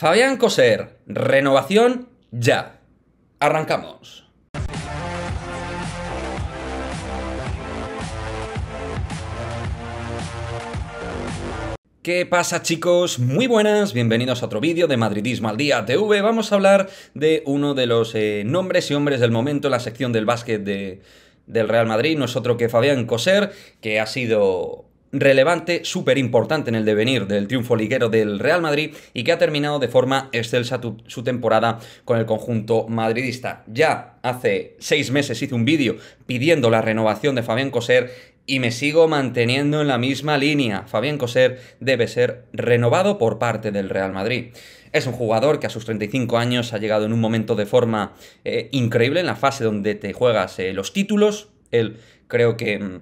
Fabián Coser, renovación ya. Arrancamos. ¿Qué pasa chicos? Muy buenas, bienvenidos a otro vídeo de Madridismo al Día TV. Vamos a hablar de uno de los eh, nombres y hombres del momento en la sección del básquet del Real Madrid, no es otro que Fabián Coser, que ha sido relevante, súper importante en el devenir del triunfo liguero del Real Madrid y que ha terminado de forma excelsa su temporada con el conjunto madridista. Ya hace seis meses hice un vídeo pidiendo la renovación de Fabián Coser y me sigo manteniendo en la misma línea. Fabián Coser debe ser renovado por parte del Real Madrid. Es un jugador que a sus 35 años ha llegado en un momento de forma eh, increíble en la fase donde te juegas eh, los títulos. Él creo que mm,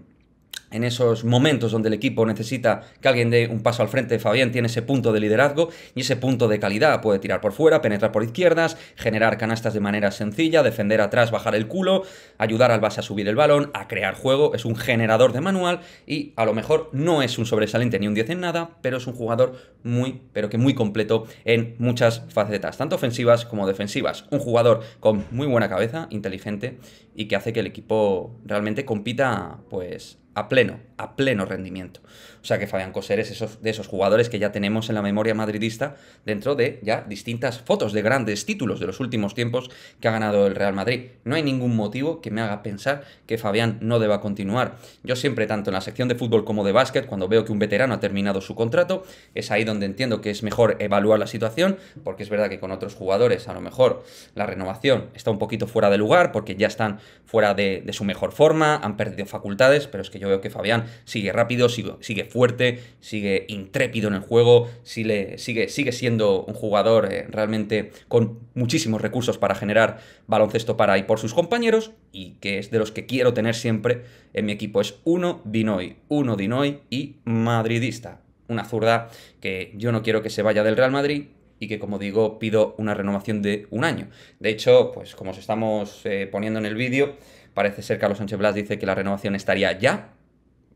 en esos momentos donde el equipo necesita que alguien dé un paso al frente, Fabián tiene ese punto de liderazgo y ese punto de calidad. Puede tirar por fuera, penetrar por izquierdas, generar canastas de manera sencilla, defender atrás, bajar el culo, ayudar al base a subir el balón, a crear juego. Es un generador de manual y a lo mejor no es un sobresaliente ni un 10 en nada, pero es un jugador muy, pero que muy completo en muchas facetas, tanto ofensivas como defensivas. Un jugador con muy buena cabeza, inteligente y que hace que el equipo realmente compita, pues a pleno, a pleno rendimiento. O sea que Fabián Coser es de esos jugadores que ya tenemos en la memoria madridista dentro de ya distintas fotos de grandes títulos de los últimos tiempos que ha ganado el Real Madrid. No hay ningún motivo que me haga pensar que Fabián no deba continuar. Yo siempre, tanto en la sección de fútbol como de básquet, cuando veo que un veterano ha terminado su contrato, es ahí donde entiendo que es mejor evaluar la situación, porque es verdad que con otros jugadores a lo mejor la renovación está un poquito fuera de lugar, porque ya están fuera de, de su mejor forma, han perdido facultades, pero es que yo veo que Fabián sigue rápido, sigue, sigue fuerte, sigue intrépido en el juego, sigue, sigue, sigue siendo un jugador eh, realmente con muchísimos recursos para generar baloncesto para y por sus compañeros, y que es de los que quiero tener siempre en mi equipo. Es uno Dinoy, uno Dinoy y madridista. Una zurda que yo no quiero que se vaya del Real Madrid, y que como digo pido una renovación de un año. De hecho, pues como os estamos eh, poniendo en el vídeo, Parece ser Carlos Sánchez Blas dice que la renovación estaría ya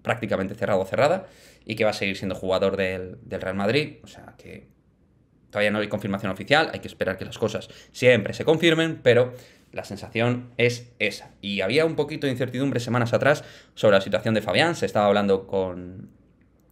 prácticamente cerrado o cerrada y que va a seguir siendo jugador del, Real Madrid. O sea que todavía no hay confirmación oficial, hay que esperar que las cosas siempre se confirmen, pero la sensación es esa. Y había un poquito de incertidumbre semanas atrás sobre la situación de Fabián, se estaba hablando con,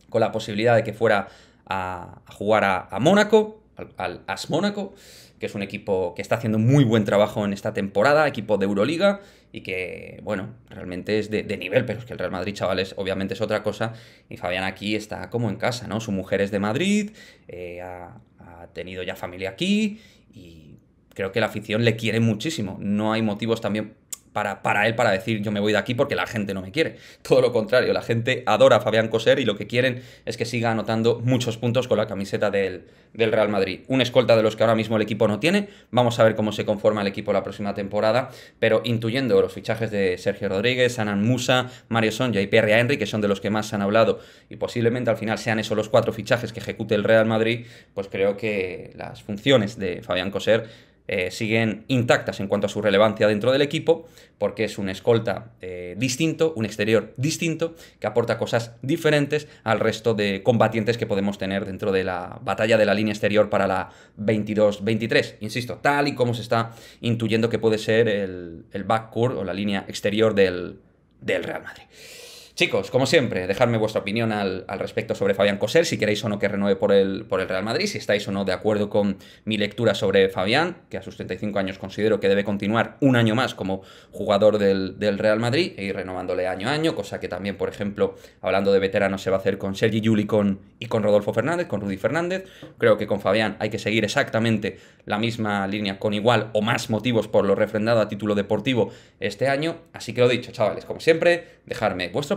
con la posibilidad de que fuera a, jugar a, Mónaco, al, al AS Mónaco, que es un equipo que está haciendo muy buen trabajo en esta temporada, equipo de Euroliga, y que, bueno, realmente es de, nivel, pero es que el Real Madrid, chavales, obviamente es otra cosa, y Fabián aquí está como en casa, ¿no? Su mujer es de Madrid, eh, ha, ha tenido ya familia aquí, y creo que la afición le quiere muchísimo. No hay motivos también para, él para decir yo me voy de aquí porque la gente no me quiere. Todo lo contrario, la gente adora a Fabián Coser y lo que quieren es que siga anotando muchos puntos con la camiseta del, Real Madrid. Un escolta de los que ahora mismo el equipo no tiene. Vamos a ver cómo se conforma el equipo la próxima temporada, pero intuyendo los fichajes de Sergio Rodríguez, Anand Musa, Mario Sonja y Pierre Henry, que son de los que más han hablado y posiblemente al final sean esos los cuatro fichajes que ejecute el Real Madrid, pues creo que las funciones de Fabián Coser eh, siguen intactas en cuanto a su relevancia dentro del equipo, porque es un escolta eh, distinto, un exterior distinto, que aporta cosas diferentes al resto de combatientes que podemos tener dentro de la batalla de la línea exterior para la 22-23. Insisto, tal y como se está intuyendo que puede ser el, el backcourt o la línea exterior del, del Real Madrid. Chicos, como siempre, dejadme vuestra opinión al, respecto sobre Fabián Coser, si queréis o no que renueve por el, por el Real Madrid, si estáis o no de acuerdo con mi lectura sobre Fabián, que a sus 35 años considero que debe continuar un año más como jugador del, Real Madrid e ir renovándole año a año, cosa que también, por ejemplo, hablando de veteranos, se va a hacer con Sergi Yuli con, y con Rodolfo Fernández, con Rudy Fernández. Creo que con Fabián hay que seguir exactamente la misma línea, con igual o más motivos por lo refrendado a título deportivo este año. Así que lo dicho, chavales, como siempre, dejarme vuestra